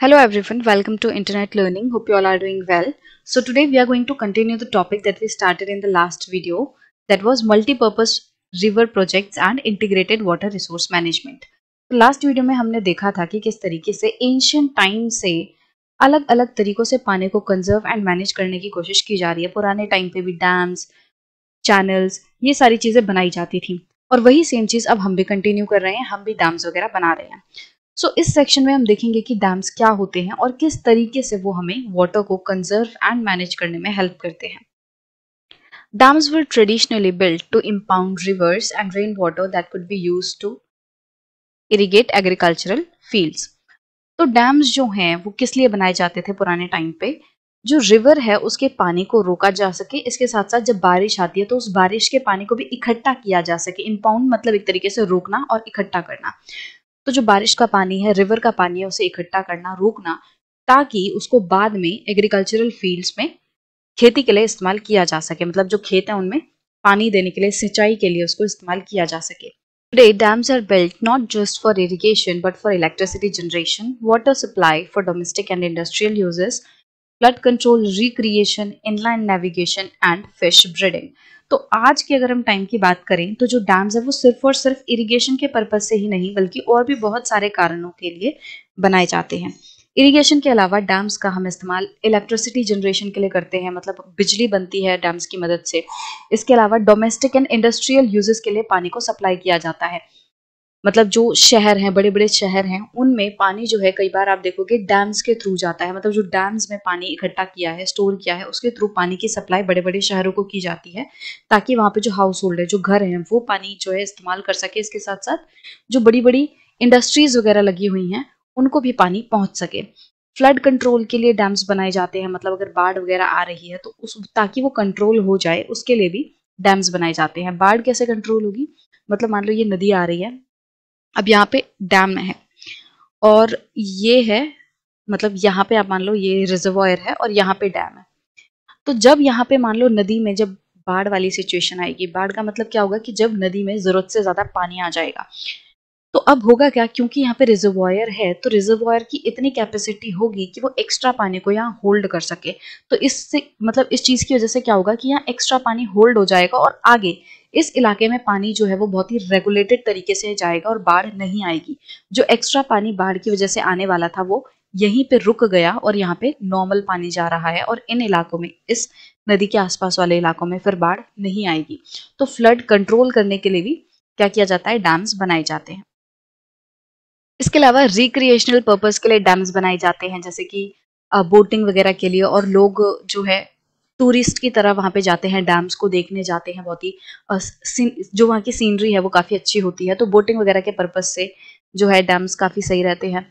Hello everyone, welcome to Internet Learning. Hope you all are doing well. So today we are going to continue the topic that we started in the last video that was multi-purpose river projects and integrated water resource management. तो last video में हमने देखा था कि किस तरीके से ancient time से अलग अलग तरीकों से पानी को कंजर्व एंड मैनेज करने की कोशिश की जा रही है पुराने टाइम पे भी डैम्स चैनल्स ये सारी चीज़ें बनाई जाती थी और वही सेम चीज़ अब हम भी कंटिन्यू कर रहे हैं हम भी डैम्स वगैरह बना रहे हैं सो so, इस सेक्शन में हम देखेंगे कि डैम्स क्या होते हैं और किस तरीके से वो हमें वाटर को कंजर्व एंड मैनेज करने में हेल्प करते हैं were traditionally traditionally to impound rivers and rain water that could be use to irrigate agricultural fields तो डैम्स जो हैं वो किस लिए बनाए जाते थे पुराने टाइम पे जो रिवर है उसके पानी को रोका जा सके इसके साथ साथ जब बारिश आती है तो उस बारिश के पानी को भी इकट्ठा किया जा सके इम्पाउंड मतलब एक तरीके से रोकना और इकट्ठा करना तो जो बारिश का पानी है रिवर का पानी है उसे इकट्ठा करना रोकना ताकि उसको बाद में एग्रीकल्चरल फील्ड्स में खेती के लिए इस्तेमाल किया जा सके मतलब जो खेत हैं उनमें पानी देने के लिए सिंचाई के लिए उसको इस्तेमाल किया जा सके today dams are built not just for irrigation but for electricity generation water supply for domestic and industrial uses flood control recreation inland navigation and fish breeding तो आज की अगर हम टाइम की बात करें तो जो डैम्स है वो सिर्फ और सिर्फ इरिगेशन के पर्पज से ही नहीं बल्कि और भी बहुत सारे कारणों के लिए बनाए जाते हैं इरिगेशन के अलावा डैम्स का हम इस्तेमाल इलेक्ट्रिसिटी जनरेशन के लिए करते हैं मतलब बिजली बनती है डैम्स की मदद से इसके अलावा डोमेस्टिक एंड इंडस्ट्रियल यूजेस के लिए पानी को सप्लाई किया जाता है मतलब जो शहर हैं बड़े बड़े शहर हैं उनमें पानी जो है कई बार आप देखोगे डैम्स के थ्रू जाता है मतलब जो डैम्स में पानी इकट्ठा किया है स्टोर किया है उसके थ्रू पानी की सप्लाई बड़े बड़े शहरों को की जाती है ताकि वहाँ पे जो हाउस होल्ड है जो घर हैं वो पानी जो है इस्तेमाल कर सके इसके साथ साथ जो बड़ी बड़ी इंडस्ट्रीज वगैरह लगी हुई हैं उनको भी पानी पहुँच सके फ्लड कंट्रोल के लिए डैम्स बनाए जाते हैं मतलब अगर बाढ़ वगैरह आ रही है तो उस ताकि वो कंट्रोल हो जाए उसके लिए भी डैम्स बनाए जाते हैं बाढ़ कैसे कंट्रोल होगी मतलब मान लो ये नदी आ रही है अब यहाँ पे डैम में है और ये है मतलब यहाँ पे आप मान लो ये रिजर्वायर है और यहाँ पे डैम है तो जब यहाँ पे मान लो नदी में जब बाढ़ वाली सिचुएशन आएगी बाढ़ का मतलब क्या होगा कि जब नदी में जरूरत से ज्यादा पानी आ जाएगा तो अब होगा क्या क्योंकि यहाँ पे रिजर्वायर है तो रिजर्वायर की इतनी कैपेसिटी होगी कि वो एक्स्ट्रा पानी को यहाँ होल्ड कर सके तो इससे मतलब इस चीज की वजह से क्या होगा कि यहाँ एक्स्ट्रा पानी होल्ड हो जाएगा और आगे इस इलाके में पानी जो है वो बहुत ही रेगुलेटेड तरीके से जाएगा और बाढ़ नहीं आएगी जो एक्स्ट्रा पानी बाढ़ की वजह से आने वाला था वो यहीं पे रुक गया और यहाँ पे नॉर्मल पानी जा रहा है और इन इलाकों में इस नदी के आसपास वाले इलाकों में फिर बाढ़ नहीं आएगी तो फ्लड कंट्रोल करने के लिए भी क्या किया जाता है डैम्स बनाए जाते हैं इसके अलावा रिक्रिएशनल पर्पज के लिए डैम्स बनाए जाते हैं जैसे कि बोटिंग वगैरह के लिए और लोग जो है टूरिस्ट की तरह वहाँ पे जाते हैं डैम्स को देखने जाते हैं बहुत ही जो वहाँ की सीनरी है वो काफ़ी अच्छी होती है तो बोटिंग वगैरह के पर्पज़ से जो है डैम्स काफ़ी सही रहते हैं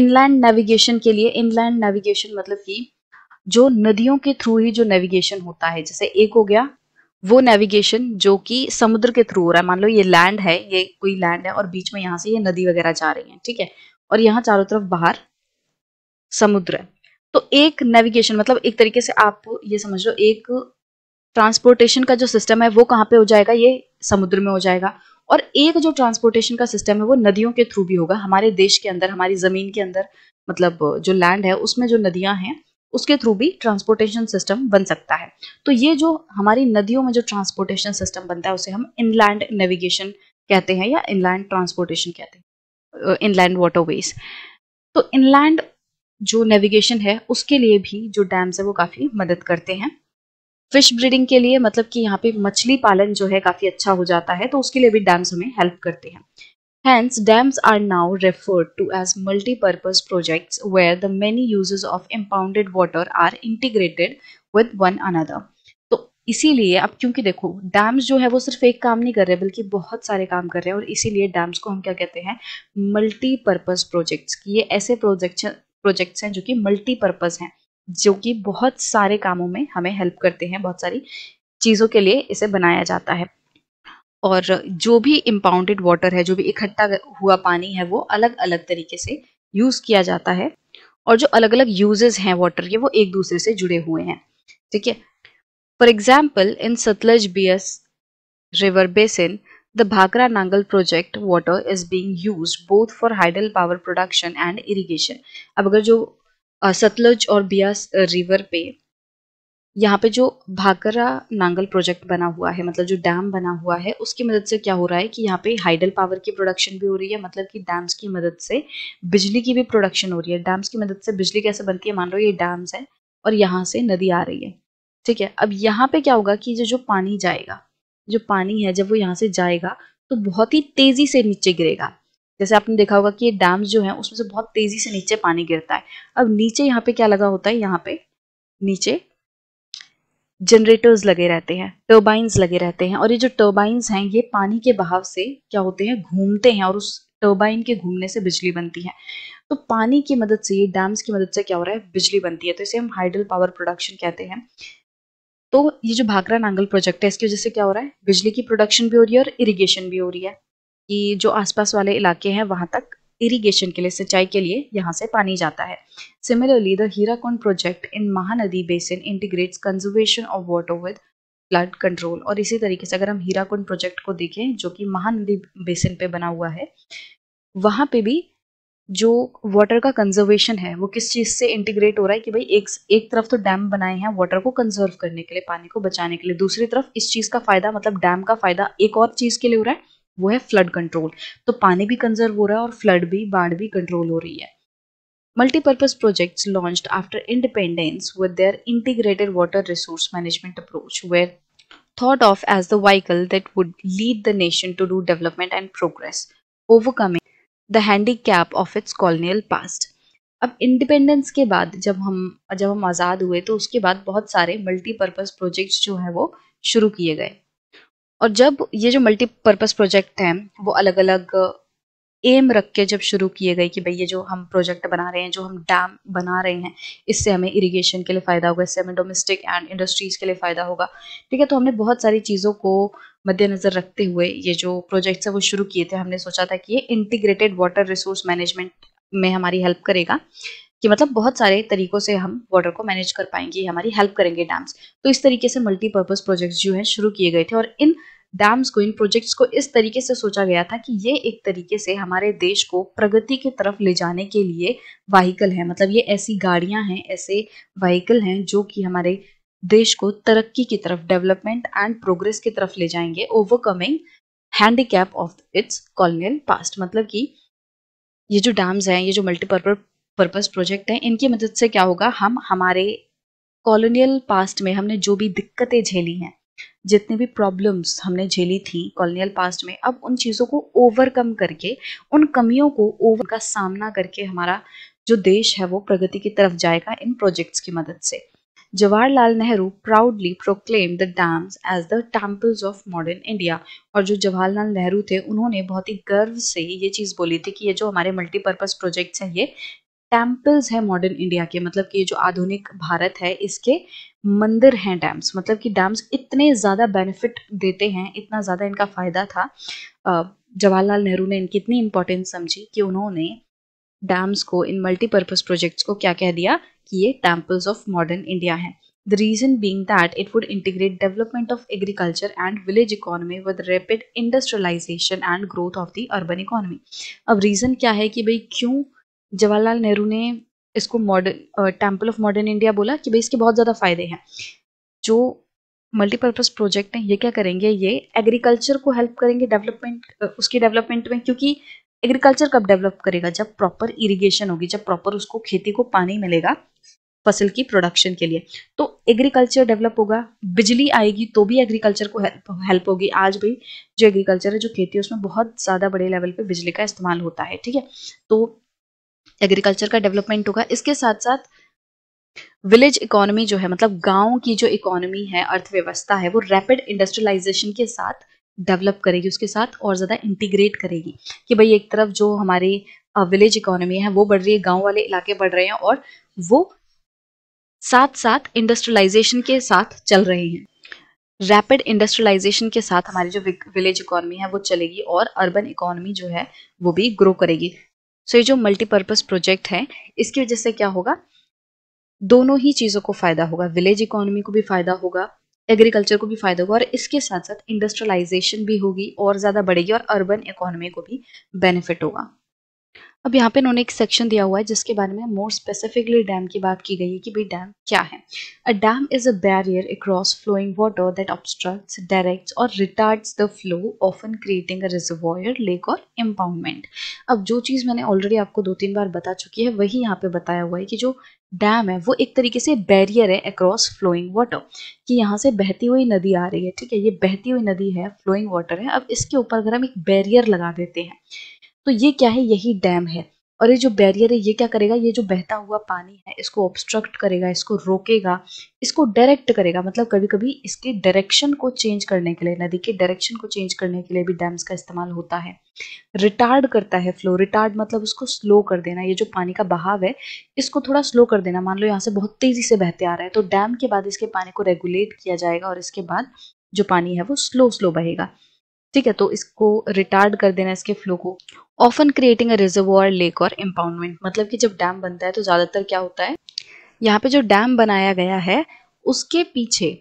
इनलैंड नेविगेशन के लिए इनलैंड नेविगेशन मतलब कि जो नदियों के थ्रू ही जो नेविगेशन होता है जैसे एक हो गया वो नेविगेशन जो कि समुद्र के थ्रू हो रहा है मान लो ये लैंड है ये कोई लैंड है और बीच में यहाँ से ये नदी वगैरह जा रही है ठीक है और यहाँ चारों तरफ बाहर समुद्र है तो एक नेविगेशन मतलब एक तरीके से आप ये समझ लो एक ट्रांसपोर्टेशन का जो सिस्टम है वो कहाँ पे हो जाएगा ये समुद्र में हो जाएगा और एक जो ट्रांसपोर्टेशन का सिस्टम है वो नदियों के थ्रू भी होगा हमारे देश के अंदर हमारी ज़मीन के अंदर मतलब जो लैंड है उसमें जो नदियां हैं उसके थ्रू भी ट्रांसपोर्टेशन सिस्टम बन सकता है तो ये जो हमारी नदियों में जो ट्रांसपोर्टेशन सिस्टम बनता है उसे हम इनलैंड नेविगेशन कहते हैं या इनलैंड ट्रांसपोर्टेशन कहते हैं इनलैंड वाटरवेज तो इनलैंड जो नेविगेशन है उसके लिए भी जो डैम्स है वो काफ़ी मदद करते हैं फिश ब्रीडिंग के लिए मतलब कि यहाँ पे मछली पालन जो है काफ़ी अच्छा हो जाता है तो उसके लिए भी डैम्स हमें हेल्प करते हैं hence dams are now referred to as multipurpose project where the many many of impounded water are integrated with one one तो इसीलिए अब क्योंकि देखो डैम्स जो है वो सिर्फ एक काम नहीं कर रहे बल्कि बहुत सारे काम कर रहे हैं और इसीलिए डैम्स को हम क्या कहते हैं मल्टीपर्पज प्रोजेक्ट्स ये ऐसे प्रोजेक्ट प्रोजेक्ट्स हैं जो कि मल्टीपर्पज़ हैं जो कि बहुत सारे कामों में हमें हेल्प करते हैं बहुत सारी चीज़ों के लिए इसे बनाया जाता है और जो भी इम्पाउंडेड वाटर है जो भी इकट्ठा हुआ पानी है वो अलग अलग तरीके से यूज़ किया जाता है और जो अलग अलग यूजेस हैं वाटर के वो एक दूसरे से जुड़े हुए हैं ठीक है for example in Sutlej Beas river basin The Bhakra Nangal project water is being used both for hydel power production and irrigation. अब अगर जो सतलुज और बियास रिवर पे यहाँ पे जो भाकरा नांगल प्रोजेक्ट बना हुआ है मतलब जो डैम बना हुआ है उसकी मदद से क्या हो रहा है कि यहाँ पे हाइडल पावर की प्रोडक्शन भी हो रही है मतलब कि डैम्स की मदद से बिजली की भी प्रोडक्शन हो रही है डैम्स की मदद से बिजली कैसे बनती है मान लो ये डैम्स है और यहाँ से नदी आ रही है ठीक है अब यहाँ पे क्या होगा कि जो जो पानी जाएगा जो पानी है जब वो यहाँ से जाएगा तो बहुत ही तेजी से नीचे गिरेगा जैसे आपने देखा होगा कि ये डैम्स जो है उसमें से बहुत तेजी से नीचे पानी गिरता है अब नीचे यहाँ पे क्या लगा होता है यहाँ पे नीचे जनरेटर्स लगे रहते हैं टर्बाइंस लगे रहते हैं और ये जो टर्बाइंस हैं ये पानी के बहाव से क्या होते हैं घूमते हैं और उस टर्बाइन के घूमने से बिजली बनती है तो पानी की मदद से ये डैम्स की मदद से क्या हो रहा है बिजली बनती है तो इसे हम हाइड्रल पावर प्रोडक्शन कहते हैं तो ये जो भाकरा नांगल प्रोजेक्ट है इसकी वजह से क्या हो रहा है बिजली की प्रोडक्शन भी हो रही है और इरिगेशन भी हो रही है कि जो आसपास वाले इलाके हैं वहां तक इरिगेशन के लिए सिंचाई के लिए यहाँ से पानी जाता है similarly the Hirakud project in Mahanadi basin integrate conservation of water with flood control और इसी तरीके से अगर हम हीराकुंड प्रोजेक्ट को देखें जो कि महानदी बेसिन पे बना हुआ है वहां पे भी जो वाटर का कंजर्वेशन है वो किस चीज से इंटीग्रेट हो रहा है कि भाई एक एक तरफ तो डैम बनाए हैं वाटर को कंजर्व करने के लिए पानी को बचाने के लिए दूसरी तरफ इस चीज का फायदा मतलब डैम का फायदा एक और चीज के लिए हो रहा है वो है फ्लड कंट्रोल तो पानी भी कंजर्व हो रहा है और फ्लड भी बाढ़ भी कंट्रोल हो रही है multipurpose project launch after independence with their integrated water resource management approach were thought of as the vehicle that would lead the nation to do development and progress overcoming the cap of its colonial past अब independence के बाद जब हम जब हम आज़ाद हुए तो उसके बाद बहुत सारे मल्टीपर्पज़ प्रोजेक्ट्स जो हैं वो शुरू किए गए और जब ये जो मल्टीपर्पज़ प्रोजेक्ट हैं वो अलग अलग एम रख के जब शुरू किए गए कि भाई ये जो हम प्रोजेक्ट बना रहे हैं जो हम डैम बना रहे हैं इससे हमें इरिगेशन के लिए फ़ायदा होगा इससे हमें डोमेस्टिक एंड इंडस्ट्रीज़ के लिए फ़ायदा होगा ठीक है तो हमने बहुत सारी चीज़ों को मद्देनजर रखते हुए ये जो प्रोजेक्ट्स है वो शुरू किए थे हमने सोचा था कि ये इंटीग्रेटेड वाटर रिसोर्स मैनेजमेंट में हमारी हेल्प करेगा कि मतलब बहुत सारे तरीकों से हम वाटर को मैनेज कर पाएंगे हमारी हेल्प करेंगे डैम्स तो इस तरीके से मल्टीपर्पज़ प्रोजेक्ट्स जो हैं शुरू किए गए थे और इन डैम्स को इन प्रोजेक्ट्स को इस तरीके से सोचा गया था कि ये एक तरीके से हमारे देश को प्रगति की तरफ ले जाने के लिए वाहिकल है मतलब ये ऐसी गाड़ियां हैं ऐसे वाहिकल हैं जो कि हमारे देश को तरक्की की तरफ डेवलपमेंट एंड प्रोग्रेस की तरफ ले जाएंगे overcoming handicap of its colonial past मतलब कि ये जो डैम्स हैं ये जो मल्टीपर्पज पर्पज प्रोजेक्ट हैं इनकी मदद से क्या होगा हम हमारे कॉलोनियल पास्ट में हमने जो भी दिक्कतें झेली हैं जितनी भी प्रॉब्लम्स हमने झेली थी कॉलोनियल पास्ट में अब उन चीज़ों को ओवरकम करके उन कमियों को ओवर का सामना करके हमारा जो देश है वो प्रगति की तरफ जाएगा इन प्रोजेक्ट्स की मदद से Jawaharlal Nehru proudly proclaim the dams as the temples of modern India और जो जवाहरलाल नेहरू थे उन्होंने बहुत ही गर्व से ये चीज़ बोली थी कि ये जो हमारे मल्टीपर्पज़ प्रोजेक्ट्स हैं ये टेम्पल्स है मॉडर्न इंडिया के मतलब कि ये जो आधुनिक भारत है इसके मंदिर हैं डैम्स मतलब कि डैम्स इतने ज़्यादा बेनिफिट देते हैं इतना ज़्यादा इनका फ़ायदा था जवाहरलाल नेहरू ने इनकी इतनी इम्पोर्टेंस समझी कि उन्होंने डैम्स को इन मल्टीपर्पज प्रोजेक्ट्स को क्या कह दिया कि ये टेम्पल्स ऑफ मॉडर्न इंडिया है the reason being that it would integrate development of agriculture and village economy with rapid industrialisation and growth of the urban economy अब रीज़न क्या है कि भाई क्यों जवाहरलाल नेहरू ने इसको modern temple of modern India बोला कि भाई इसके बहुत ज़्यादा फायदे हैं जो मल्टीपर्पज़ प्रोजेक्ट हैं ये क्या करेंगे ये एग्रीकल्चर को हेल्प करेंगे डेवलपमेंट उसकी डेवलपमेंट में क्योंकि एग्रीकल्चर कब डेवलप करेगा जब प्रॉपर इरिगेशन होगी जब प्रॉपर उसको खेती को पानी मिलेगा फसल की प्रोडक्शन के लिए तो एग्रीकल्चर डेवलप होगा बिजली आएगी तो भी एग्रीकल्चर को हेल्प होगी आज भी जो एग्रीकल्चर है जो खेती है उसमें बहुत ज़्यादा बड़े लेवल पे बिजली का इस्तेमाल होता है ठीक है तो एग्रीकल्चर का डेवलपमेंट होगा इसके साथ साथ विलेज इकोनॉमी जो है मतलब गाँव की जो इकोनॉमी है अर्थव्यवस्था है वो रैपिड इंडस्ट्रियलाइजेशन के साथ डेवलप करेगी उसके साथ और ज़्यादा इंटीग्रेट करेगी कि भाई एक तरफ जो हमारे विलेज इकोनॉमी है वो बढ़ रही है गांव वाले इलाके बढ़ रहे हैं और वो साथ साथ इंडस्ट्रियलाइजेशन के साथ चल रहे हैं रैपिड इंडस्ट्रियलाइजेशन के साथ हमारी जो विलेज इकोनॉमी है वो चलेगी और अर्बन इकोनॉमी जो है वो भी ग्रो करेगी सो so, ये जो मल्टीपर्पज़ प्रोजेक्ट है इसकी वजह से क्या होगा दोनों ही चीज़ों को फ़ायदा होगा विलेज इकोनॉमी को भी फ़ायदा होगा एग्रीकल्चर को भी फायदा होगा और इसके साथ साथ इंडस्ट्रियलाइजेशन भी होगी और ज़्यादा बढ़ेगी और अर्बन इकोनॉमी को भी बेनिफिट होगा अब यहाँ पे इन्होंने एक सेक्शन दिया हुआ है जिसके बारे में मोर स्पेसिफिकली डैम की बात की गई है कि भाई डैम क्या है a dam is a barrier across flowing water that obstructs directs or retards the flow often creating a reservoir lake or impoundment अब जो चीज़ मैंने ऑलरेडी आपको दो तीन बार बता चुकी है वही यहाँ पे बताया हुआ है कि जो डैम है वो एक तरीके से बैरियर है अक्रॉस फ्लोइंग वाटर कि यहाँ से बहती हुई नदी आ रही है ठीक है ये बहती हुई नदी है फ्लोइंग वाटर है अब इसके ऊपर अगर हम एक बैरियर लगा देते हैं तो ये क्या है यही डैम है और ये जो बैरियर है ये क्या करेगा ये जो बहता हुआ पानी है इसको ऑब्स्ट्रक्ट करेगा इसको रोकेगा इसको डायरेक्ट करेगा मतलब कभी कभी इसके डायरेक्शन को चेंज करने के लिए नदी के डायरेक्शन को चेंज करने के लिए भी डैम्स का इस्तेमाल होता है रिटार्ड करता है फ्लो रिटार्ड मतलब उसको स्लो कर देना ये जो पानी का बहाव है इसको थोड़ा स्लो कर देना मान लो यहाँ से बहुत तेजी से बहते आ रहा है तो डैम के बाद इसके पानी को रेगुलेट किया जाएगा और इसके बाद जो पानी है वो स्लो स्लो बहेगा ठीक है तो इसको रिटार्ड कर देना इसके फ्लो को often creating a reservoir lake or impoundment मतलब कि जब डैम बनता है तो ज़्यादातर क्या होता है यहाँ पे जो डैम बनाया गया है उसके पीछे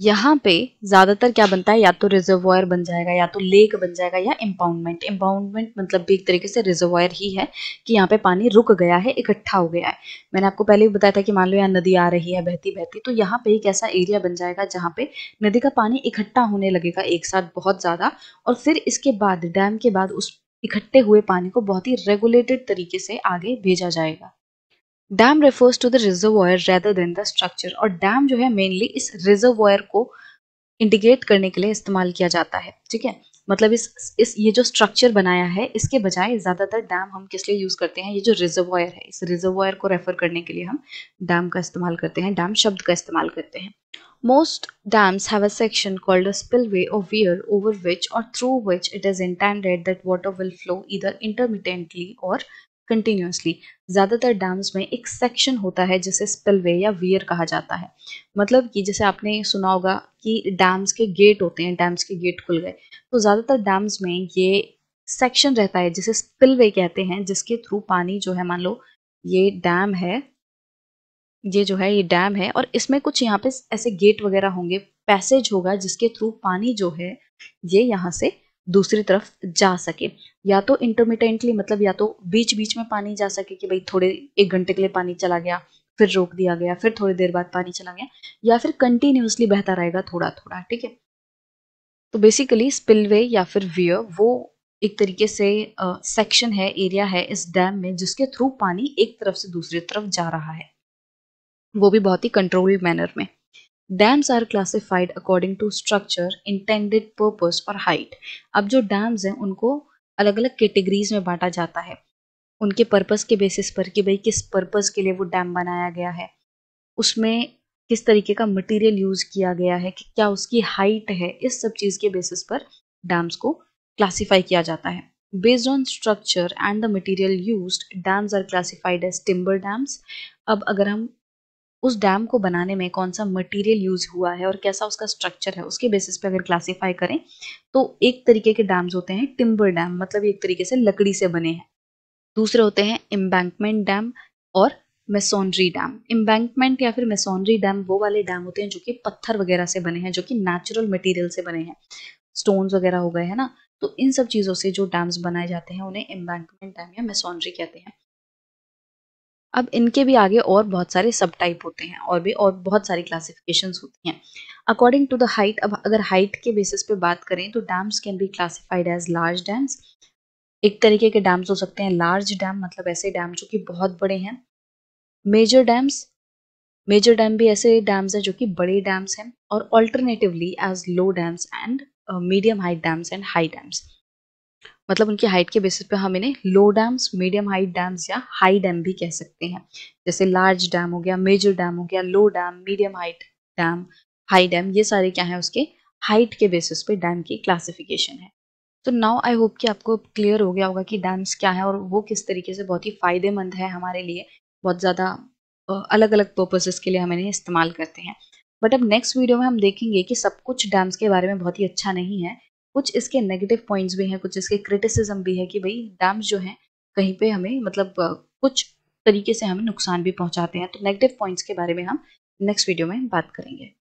यहाँ पे ज्यादातर क्या बनता है या तो रिजर्वॉयर बन जाएगा या तो लेक बन जाएगा या इम्पाउंडमेंट इम्पाउंडमेंट मतलब भी एक तरीके से रिजर्वॉयर ही है कि यहाँ पे पानी रुक गया है इकट्ठा हो गया है मैंने आपको पहले भी बताया था कि मान लो यहाँ नदी आ रही है बहती बहती तो यहाँ पे एक ऐसा एरिया बन जाएगा जहाँ पे नदी का पानी इकट्ठा होने लगेगा एक साथ बहुत ज्यादा और फिर इसके बाद डैम के बाद उस इकट्ठे हुए पानी को बहुत ही रेगुलेटेड तरीके से आगे भेजा जाएगा dam refers to the reservoir rather than the structure और डैम जो है मेनली इस रिजर्वायर को इंडिकेट करने के लिए इस्तेमाल किया जाता है ठीक है मतलब इस इस ये जो स्ट्रक्चर बनाया है इसके बजाय ज़्यादातर डैम हम किस लिए यूज़ करते हैं ये जो रिजर्वायर है इस रिजर्वायर को रेफर करने के लिए हम डैम का इस्तेमाल करते हैं डैम शब्द का इस्तेमाल करते हैं most dams have a section called a spillway or weir over which or through which it is intended that water will flow either intermittently or continuously ज़्यादातर डैम्स में एक सेक्शन होता है जिसे स्पिलवे या वियर कहा जाता है मतलब कि जैसे आपने सुना होगा कि डैम्स के गेट होते हैं डैम्स के गेट खुल गए तो ज़्यादातर डैम्स में ये सेक्शन रहता है जिसे स्पिलवे कहते हैं जिसके थ्रू पानी जो है मान लो ये डैम है ये जो है ये डैम है और इसमें कुछ यहाँ पे ऐसे गेट वगैरह होंगे पैसेज होगा जिसके थ्रू पानी जो है ये यहाँ से दूसरी तरफ जा सके या तो इंटरमीडियंटली मतलब या तो बीच बीच में पानी जा सके कि भाई थोड़े एक घंटे के लिए पानी चला गया फिर रोक दिया गया फिर थोड़ी देर बाद पानी चला गया या फिर कंटिन्यूसली बहता रहेगा थोड़ा थोड़ा ठीक है तो बेसिकली स्पिलवे या फिर वियर वो एक तरीके से सेक्शन है एरिया है इस डैम में जिसके थ्रू पानी एक तरफ से दूसरी तरफ जा रहा है वो भी बहुत ही कंट्रोल्ड मैनर में dams are classified according to structure intended purpose or height अब जो डैम्स हैं उनको अलग अलग कैटेगरीज में बांटा जाता है उनके पर्पस के बेसिस पर कि भाई किस पर्पस के लिए वो डैम बनाया गया है उसमें किस तरीके का मटेरियल यूज किया गया है कि क्या उसकी हाइट है इस सब चीज के बेसिस पर डैम्स को क्लासिफाई किया जाता है based on structure and the material used dams are classified as timber dams अब अगर हम उस डैम को बनाने में कौन सा मटेरियल यूज हुआ है और कैसा उसका स्ट्रक्चर है उसके बेसिस पे अगर क्लासीफाई करें तो एक तरीके के डैम्स होते हैं टिम्बर डैम मतलब एक तरीके से लकड़ी से बने हैं दूसरे होते हैं एम्बैंकमेंट डैम और मेसोनरी डैम एम्बैंकमेंट या फिर मेसोनरी डैम वो वाले डैम होते हैं जो कि पत्थर वगैरह से बने हैं जो कि नेचुरल मटीरियल से बने हैं स्टोन्स वगैरह हो गए हैं ना तो इन सब चीज़ों से जो डैम्स बनाए जाते हैं उन्हें एम्बैंकमेंट डैम या मेसोनरी कहते हैं अब इनके भी आगे और बहुत सारे सब टाइप होते हैं और भी और बहुत सारी क्लासिफिकेशन होती हैं अकॉर्डिंग टू द हाइट अब अगर हाइट के बेसिस पे बात करें तो dams can be classified as large dams एक तरीके के डैम्स हो सकते हैं लार्ज डैम मतलब ऐसे डैम जो कि बहुत बड़े हैं मेजर डैम्स मेजर डैम भी ऐसे डैम्स हैं जो कि बड़े डैम्स हैं और alternatively as low dams and medium height dams and high dams मतलब उनकी हाइट के बेसिस पे हम इन्हें low dams medium height dams या हाई डैम भी कह सकते हैं जैसे लार्ज डैम हो गया मेजर डैम हो गया low dam medium height dam high dam ये सारे क्या है उसके हाइट के बेसिस पे डैम की क्लासिफिकेशन है तो नाउ आई होप कि आपको क्लियर हो गया होगा कि डैम्स क्या है और वो किस तरीके से बहुत ही फ़ायदेमंद है हमारे लिए बहुत ज़्यादा अलग अलग पर्पजेस के लिए हम इन्हें इस्तेमाल करते हैं बट अब नेक्स्ट वीडियो में हम देखेंगे कि सब कुछ डैम्स के बारे में बहुत ही अच्छा नहीं है कुछ इसके नेगेटिव पॉइंट्स भी हैं कुछ इसके क्रिटिसिज्म भी है कि भाई डैम्स जो हैं कहीं पे हमें मतलब कुछ तरीके से हमें नुकसान भी पहुंचाते हैं तो नेगेटिव पॉइंट्स के बारे में हम नेक्स्ट वीडियो में बात करेंगे